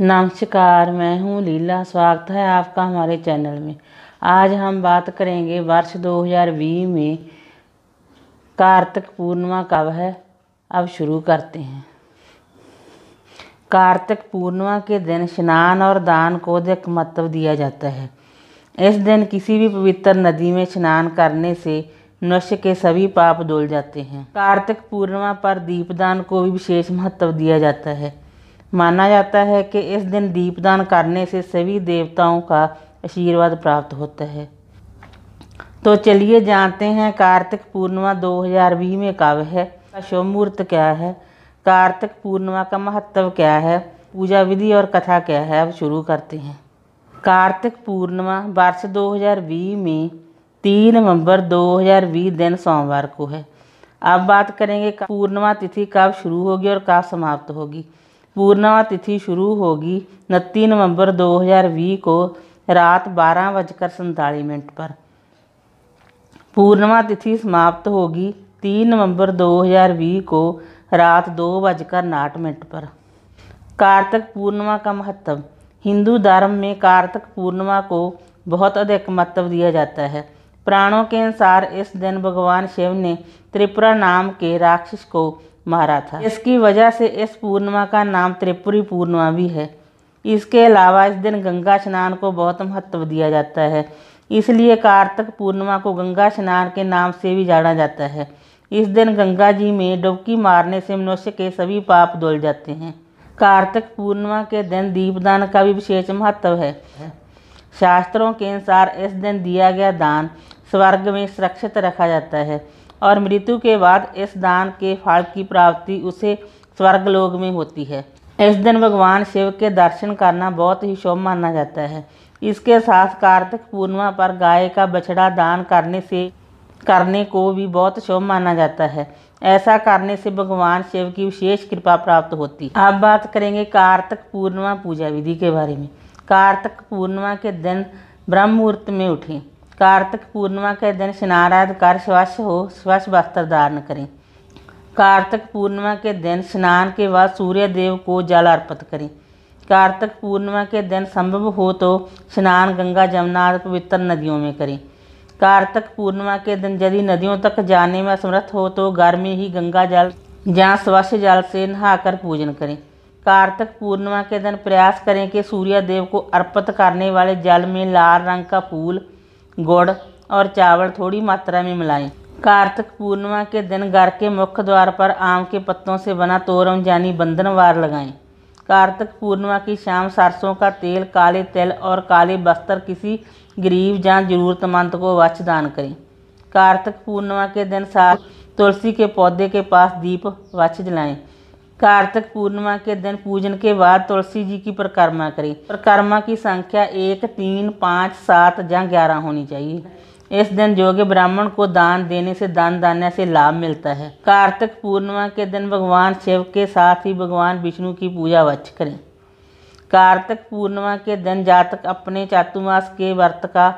नमस्कार मैं हूं लीला स्वागत है आपका हमारे चैनल में आज हम बात करेंगे वर्ष 2020 में कार्तिक पूर्णिमा कब है अब शुरू करते हैं कार्तिक पूर्णिमा के दिन स्नान और दान को अधिक महत्व दिया जाता है इस दिन किसी भी पवित्र नदी में स्नान करने से नश्य के सभी पाप धुल जाते हैं कार्तिक पूर्णिमा पर दीपदान को भी विशेष महत्व दिया जाता है माना जाता है कि इस दिन दीपदान करने से सभी देवताओं का आशीर्वाद प्राप्त होता है तो चलिए जानते हैं कार्तिक पूर्णिमा 2020 में कब है शुभ मुहूर्त क्या है कार्तिक पूर्णिमा का महत्व क्या है पूजा विधि और कथा क्या है अब शुरू करते हैं कार्तिक पूर्णिमा वर्ष 2020 में 3 नवंबर 2020 दिन सोमवार को है अब बात करेंगे पूर्णिमा तिथि कब शुरू होगी और कब समाप्त होगी पूर्णिमा तिथि शुरू होगी उनतीस नवंबर 2020 को रात बारह बजकर सैंतालीस मिनट पर पूर्णिमा तिथि समाप्त होगी तीन नवंबर 2020 को रात दो बजकर नाहठ मिनट पर कार्तिक पूर्णिमा का महत्व हिंदू धर्म में कार्तिक पूर्णिमा को बहुत अधिक महत्व दिया जाता है प्राणों के अनुसार इस दिन भगवान शिव ने त्रिपुरा नाम के राक्षस को मारा था इसकी वजह से इस पूर्णिमा का नाम त्रिपुरी पूर्णिमा भी है इसके अलावा इस दिन गंगा स्नान को बहुत महत्व दिया जाता है इसलिए कार्तिक पूर्णिमा को गंगा स्नान के नाम से भी जाना जाता है इस दिन गंगा जी में डुबकी मारने से मनुष्य के सभी पाप धुल जाते हैं कार्तिक पूर्णिमा के दिन दीपदान का भी विशेष महत्व है शास्त्रों के अनुसार इस दिन दिया गया दान स्वर्ग में सुरक्षित रखा जाता है और मृत्यु के बाद इस दान के फल की प्राप्ति उसे स्वर्गलोक में होती है इस दिन भगवान शिव के दर्शन करना बहुत ही शुभ माना जाता है इसके साथ कार्तिक पूर्णिमा पर गाय का बछड़ा दान करने से करने को भी बहुत शुभ माना जाता है ऐसा करने से भगवान शिव की विशेष कृपा प्राप्त होती है अब बात करेंगे कार्तिक पूर्णिमा पूजा विधि के बारे में कार्तिक पूर्णिमा के दिन ब्रह्म मुहूर्त में उठें कार्तिक पूर्णिमा के दिन स्नानाद कर स्वच्छ हो स्वच्छ वस्त्र धारण करें कार्तिक पूर्णिमा के दिन स्नान के बाद सूर्य देव को जल अर्पित करें कार्तिक पूर्णिमा के दिन संभव हो तो स्नान गंगा जमुना आदि पवित्र नदियों में करें कार्तिक पूर्णिमा के दिन यदि नदियों तक जाने में असमर्थ हो तो घर में ही गंगा जल या स्वच्छ जल से नहाकर पूजन करें कार्तिक पूर्णिमा के दिन प्रयास करें कि सूर्य देव को अर्पित करने वाले जल में लाल रंग का फूल गुड़ और चावल थोड़ी मात्रा में मिलाएं। कार्तिक पूर्णिमा के दिन घर के मुख्य द्वार पर आम के पत्तों से बना तोरम यानी बंधनवार लगाएं। कार्तिक पूर्णिमा की शाम सरसों का तेल काले तिल और काले बस्तर किसी गरीब या जरूरतमंद को वच दान करें कार्तिक पूर्णिमा के दिन सार तुलसी के पौधे के पास दीप वच जलाएं कार्तिक पूर्णिमा के दिन पूजन के बाद तुलसी जी की परिक्रमा करें परिक्रमा की संख्या एक तीन पाँच सात या ग्यारह होनी चाहिए इस दिन योग्य ब्राह्मण को दान देने से दान दान्य से लाभ मिलता है कार्तिक पूर्णिमा के दिन भगवान शिव के साथ ही भगवान विष्णु की पूजा वच करें कार्तिक पूर्णिमा के दिन जातक अपने चातुर्मास के व्रत का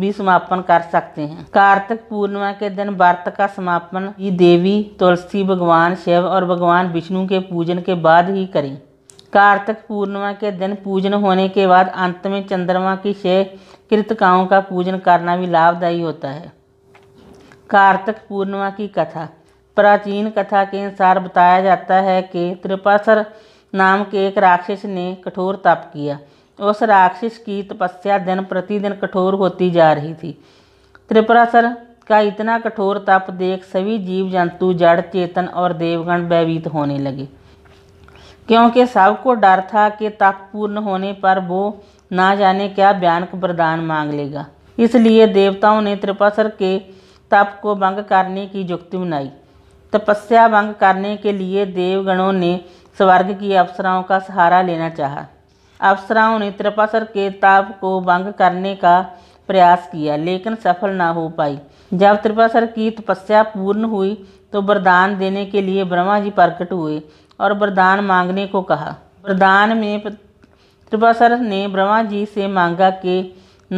भी समापन कर सकते हैं कार्तिक पूर्णिमा के दिन व्रत का समापन ही देवी तुलसी भगवान शिव और भगवान विष्णु के पूजन के बाद ही करें कार्तिक पूर्णिमा के दिन पूजन होने के बाद अंत में चंद्रमा की छह कृतकाओं का पूजन करना भी लाभदायी होता है कार्तिक पूर्णिमा की कथा प्राचीन कथा के अनुसार बताया जाता है कि त्रिपासर नाम के एक राक्षस ने कठोर तप किया उस राक्षस की तपस्या दिन प्रतिदिन कठोर होती जा रही थी त्रिपुरासर का इतना कठोर तप देख सभी जीव जंतु जड़ चेतन और देवगण भयभीत होने लगे क्योंकि सबको डर था कि तप पूर्ण होने पर वो ना जाने क्या बयानक वरदान मांग लेगा इसलिए देवताओं ने त्रिपासर के तप को भंग करने की युक्ति बनाई तपस्या भंग करने के लिए देवगणों ने स्वर्ग की अप्सराओं का सहारा लेना चाहा अप्सराओं ने त्रिपासर के ताप को भंग करने का प्रयास किया लेकिन सफल ना हो पाई जब त्रिपासर की तपस्या पूर्ण हुई तो वरदान देने के लिए ब्रह्मा जी प्रकट हुए और वरदान मांगने को कहा वरदान में त्रिपासर ने ब्रह्मा जी से मांगा कि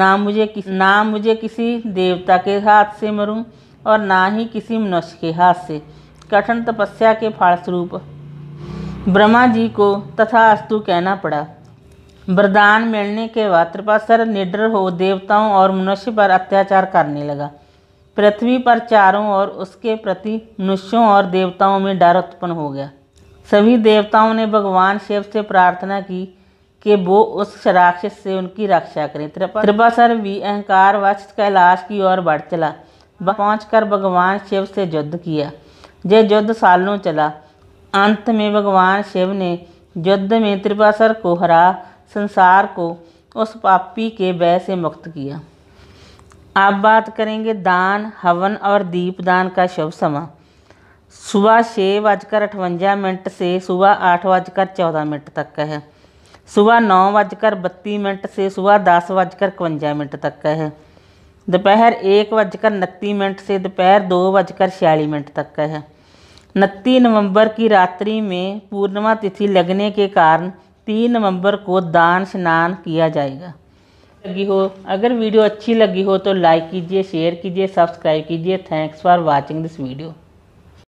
ना मुझे किस ना मुझे किसी देवता के हाथ से मरूं और ना ही किसी मनुष्य के हाथ से कठिन तपस्या के फलस्वरूप ब्रह्मा जी को तथा अस्तु कहना पड़ा वरदान मिलने के बाद त्रिपासर निडर हो देवताओं और मनुष्य पर अत्याचार करने लगा पृथ्वी पर चारों और उसके प्रति मनुष्यों और देवताओं में डर उत्पन्न हो गया सभी देवताओं ने भगवान शिव से प्रार्थना की कि वो उस राक्षस से उनकी रक्षा करें त्रिपा त्रिपासर भी अहंकार वश कैलाश की ओर बढ़ चला पहुँच कर भगवान शिव से युद्ध किया यह युद्ध सालों चला अंत में भगवान शिव ने युद्ध में त्रिपासर को हरा संसार को उस पापी के वय से मुक्त किया आप बात करेंगे दान हवन और दीपदान का शुभ समय सुबह छः बजकर अठवंजा मिनट से सुबह आठ बजकर चौदह मिनट तक का है सुबह नौ बजकर बत्तीस मिनट से सुबह दस बजकर इकवंजा मिनट तक का है दोपहर एक बजकर उनतीस मिनट से दोपहर दो बजकर छियालीस मिनट तक का है उनतीस नवंबर की रात्रि में पूर्णिमा तिथि लगने के कारण तीन नवंबर को दान स्नान किया जाएगा लगी हो अगर वीडियो अच्छी लगी हो तो लाइक कीजिए शेयर कीजिए सब्सक्राइब कीजिए thanks for watching this video